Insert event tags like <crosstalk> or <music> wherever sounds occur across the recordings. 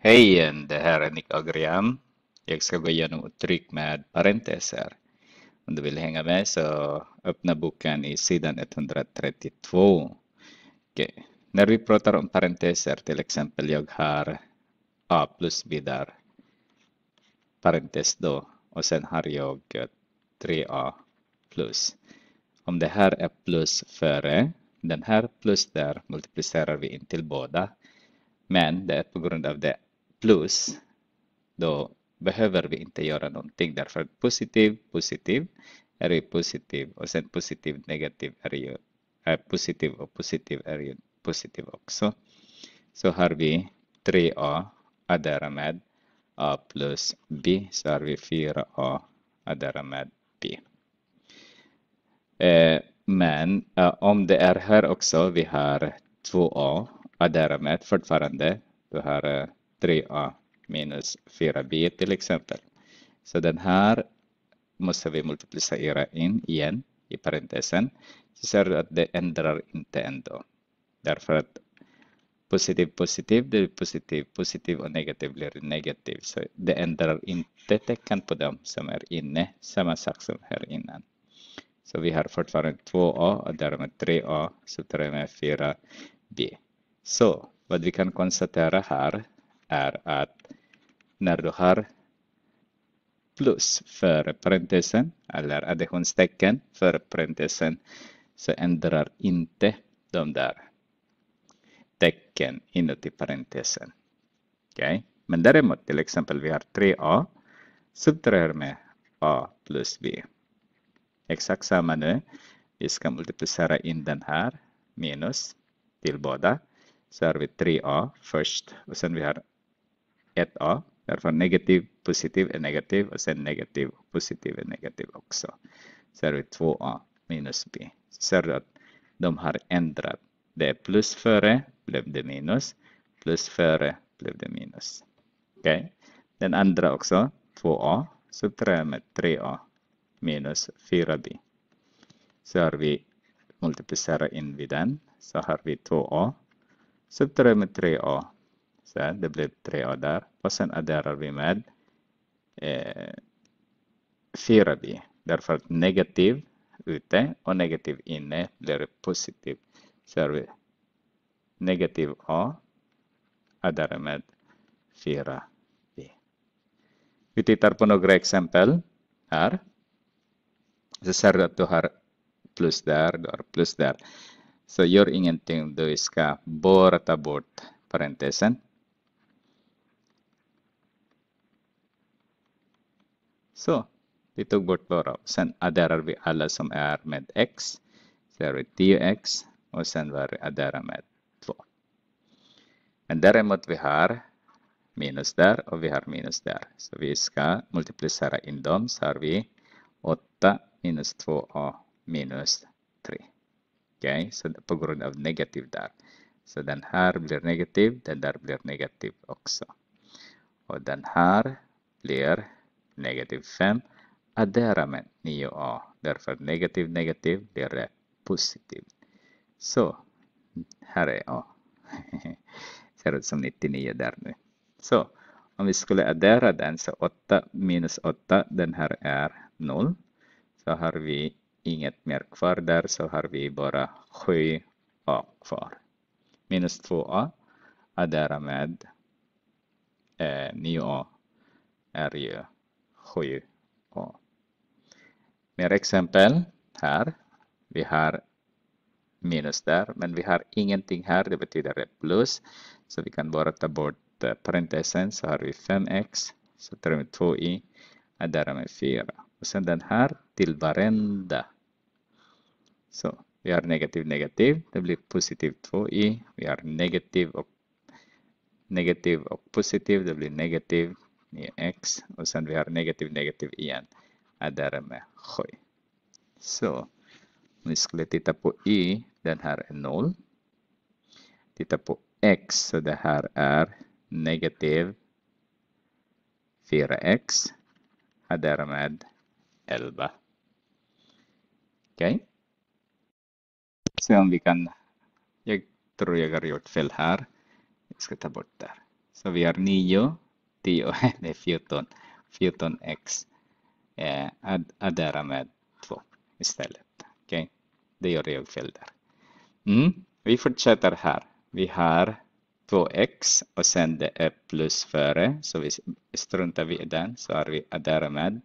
Hej igen, det här är Nick Agrian Jag ska gå igenom uttryck med parenteser. Om du vill hänga med så öppna boken i sidan 132. Okay. När vi pratar om parenteser, till exempel jag har A plus B där. Parentes då. Och sen har jag 3A plus. Om det här är plus före den här plus där multiplicerar vi in till båda. Men det är på grund av det plus, då behöver vi inte göra någonting därför positiv, positiv är ju positiv och sen positiv, negativ är ju är positiv och positiv är ju positiv också. Så har vi 3a addera med a plus b så har vi 4a addera med b. Eh, men om det är här också, vi har 2a addera med fortfarande. Du har eh, 3a minus 4b till exempel. Så den här måste vi multiplicera in igen i parentesen. Så ser du att det ändrar inte ändå. Därför att positiv positiv blir positiv, positiv och negativ blir negativ. Så det ändrar inte tecken på dem som är inne, samma sak som här innan. Så vi har fortfarande 2a och därmed 3a, så 3 med 4b. Så vad vi kan konstatera här är att när du har plus för parentesen eller additionstecken för parentesen så ändrar inte de där tecken inuti parentesen. okay? men däremot till exempel vi har 3a subtraherar med a plus b. Exakt samma nu. Vi ska multiplicera in den här minus till båda. Så har vi 3a först och sen vi har ett A. Därför negativ, positiv är e negativ och sen negativ, positiv är e negativ också. Så är det 2A minus B. Så ser du att de har ändrat. Det är plus före blev det minus, plus före blev det minus. Okay. Den andra också, 2A, subtraherar med 3A minus 4B. Så har vi multiplicerat in vid den, så har vi 2A, subtraherar med 3A så det blev tre A där och sen adderar vi med eh, 4B därför att negativ ute och negativ inne blir positiv. Så här, vi negativ A adderar med 4B. Vi tittar på några exempel här. Så ser du att du har plus där, du har plus där. Så gör ingenting, du ska bara ta bort parentesen. Så vi tog bort våra. Sen adderar vi alla som är med x. Så är det 10x och sen var vi addera med 2. Men däremot vi har minus där och vi har minus där. Så vi ska multiplicera in dem så har vi 8 minus 2 och minus 3. Okej, okay? så på grund av negativ där. Så den här blir negativ, den där blir negativ också. Och den här blir negativ 5 addera med 9a. Därför negativ negativ blir det positiv. Så här är a. <laughs> Ser ut som 99 där nu. Så om vi skulle addera den så 8 minus 8 den här är 0. Så har vi inget mer kvar där så har vi bara 7a kvar. Minus 2a addera med eh, 9a är ju 7. Ja. Mer exempel här. Vi har minus där, men vi har ingenting här, det betyder plus. Så vi kan bara ta bort eh, parentesen så har vi 5x, så tar vi 2i, och där har vi 4. Och sen den här till varenda. Så vi har negativ negativ, det blir positiv 2i, vi har negativ och negativ och positiv, det blir negativ i x och sen vi har negativ negativ igen är med 7. Så vi skulle titta på y, den här är 0. Titta på x, så det här är negativ 4x är därmed 11. Okej. Okay. Se om vi kan... Jag tror jag har gjort fel här. Jag ska ta bort där. Så vi har 9 10, <laughs> fjorton fjorton x eh, addera med 2 istället. okay? det gör jag fel där. Mm. Vi fortsätter här. Vi har 2x och sen det är plus före, så vi struntar vi i den, så har vi addera med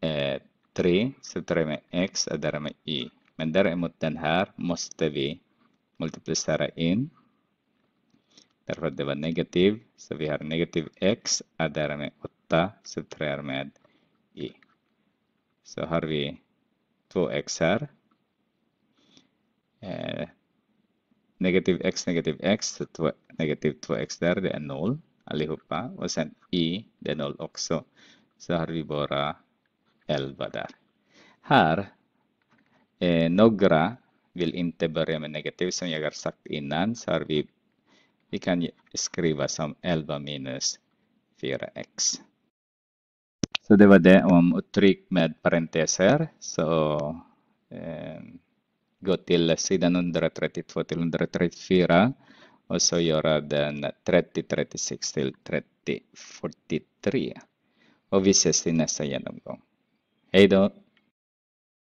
eh, 3, så 3 med x adderar med y. Men däremot den här måste vi multiplicera in därför att det var negativ. Så vi har negativ x är därmed 8 subtraherar med y. Så har vi 2x här. Eh, negativ x, negativ x, så två, negativ 2x där, det är 0 allihopa. Och sen y det är 0 också. Så har vi bara 11 där. Här, eh, några vill inte börja med negativ som jag har sagt innan, så har vi vi kan skriva som 11 minus 4x. Så det var det om uttryck med parenteser. Så eh, gå till sidan 132 till 134 och så göra den 30, 36 till 30, 43. Och vi ses i nästa genomgång. Hej då!